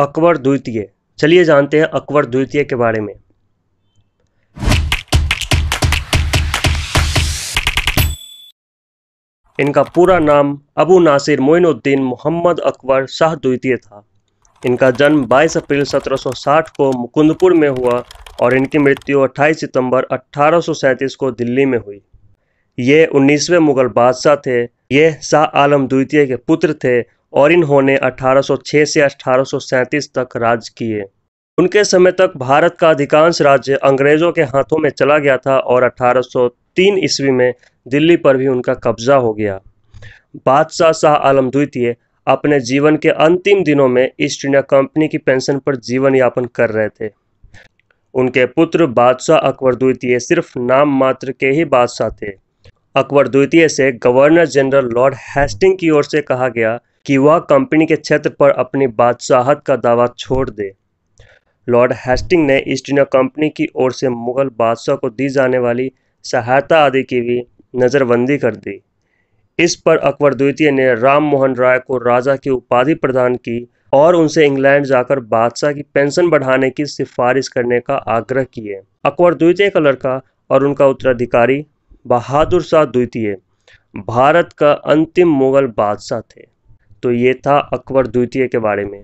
अकबर द्वितीय चलिए जानते हैं अकबर द्वितीय के बारे में इनका पूरा नाम अबू नासिर मोइनुद्दीन मोहम्मद अकबर शाह द्वितीय था इनका जन्म 22 अप्रैल 1760 को मुकुंदपुर में हुआ और इनकी मृत्यु 28 सितंबर 1837 को दिल्ली में हुई ये 19वें मुगल बादशाह थे ये शाह आलम द्वितीय के पुत्र थे और इन्होंने 1806 से 1837 तक राज किए उनके समय तक भारत का अधिकांश राज्य अंग्रेजों के हाथों में चला गया था और 1803 ईस्वी में दिल्ली पर भी उनका कब्जा हो गया बादशाह शाह आलम द्वितीय अपने जीवन के अंतिम दिनों में ईस्ट इंडिया कंपनी की पेंशन पर जीवन यापन कर रहे थे उनके पुत्र बादशाह अकबर द्वितीय सिर्फ नाम मात्र के ही बादशाह थे अकबर द्वितीय से गवर्नर जनरल लॉर्ड हेस्टिंग की ओर से कहा गया कि वह कंपनी के क्षेत्र पर अपनी बादशाहत का दावा छोड़ दे लॉर्ड हेस्टिंग ने ईस्ट इंडिया कंपनी की ओर से मुगल बादशाह को दी जाने वाली सहायता आदि की भी नज़रबंदी कर दी इस पर अकबर द्वितीय ने राम मोहन राय को राजा की उपाधि प्रदान की और उनसे इंग्लैंड जाकर बादशाह की पेंशन बढ़ाने की सिफारिश करने का आग्रह किए अकबर द्वितीय का लड़का और उनका उत्तराधिकारी बहादुर शाह द्वितीय भारत का अंतिम मुगल बादशाह थे तो ये था अकबर द्वितीय के बारे में